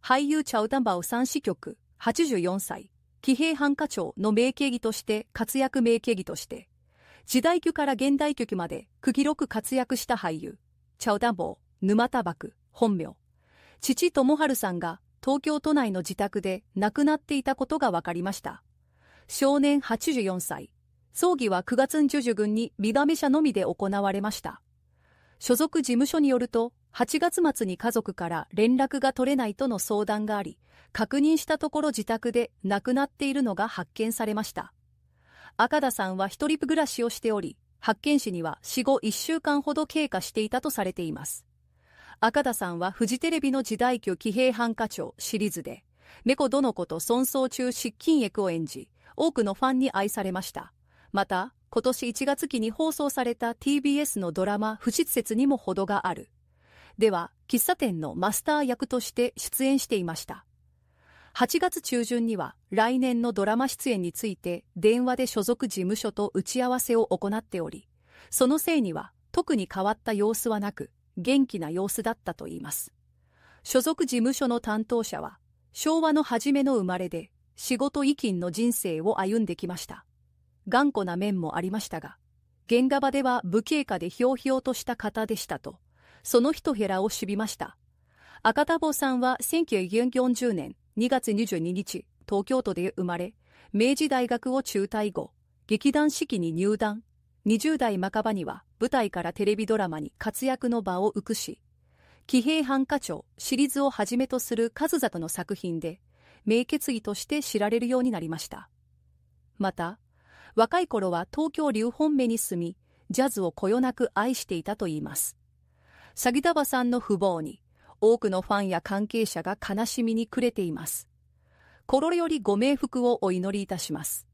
俳優チャウタンバウ三支局、84歳、騎兵犯課長の名経義として活躍名経義として、時代劇から現代劇まで区切ろく活躍した俳優、チャウタンボウ、沼田幕、本名、父智春さんが東京都内の自宅で亡くなっていたことが分かりました。少年84歳、葬儀は9月中軍に美亀者のみで行われました。所属事務所によると、8月末に家族から連絡が取れないとの相談があり、確認したところ自宅で亡くなっているのが発見されました。赤田さんは一人暮らしをしており、発見時には死後1週間ほど経過していたとされています。赤田さんはフジテレビの時代劇騎兵犯科長シリーズで、猫どの子と孫相中失禁役を演じ、多くのファンに愛されました。また、今年1月期に放送された TBS のドラマ不実説にも程がある。では喫茶店のマスター役として出演していました8月中旬には来年のドラマ出演について電話で所属事務所と打ち合わせを行っておりそのせいには特に変わった様子はなく元気な様子だったといいます所属事務所の担当者は昭和の初めの生まれで仕事遺勤の人生を歩んできました頑固な面もありましたが原画場では武警下でひょうひょうとした方でしたとその一ヘラを知りました。赤田坊さんは1940年2月22日、東京都で生まれ、明治大学を中退後、劇団四季に入団。20代半ばには舞台からテレビドラマに活躍の場を浮くし、騎兵犯科帳シリーズをはじめとする数里の作品で、名決議として知られるようになりました。また、若い頃は東京流本目に住み、ジャズをこよなく愛していたといいます。サギダさんの不謀に、多くのファンや関係者が悲しみに暮れています。心よりご冥福をお祈りいたします。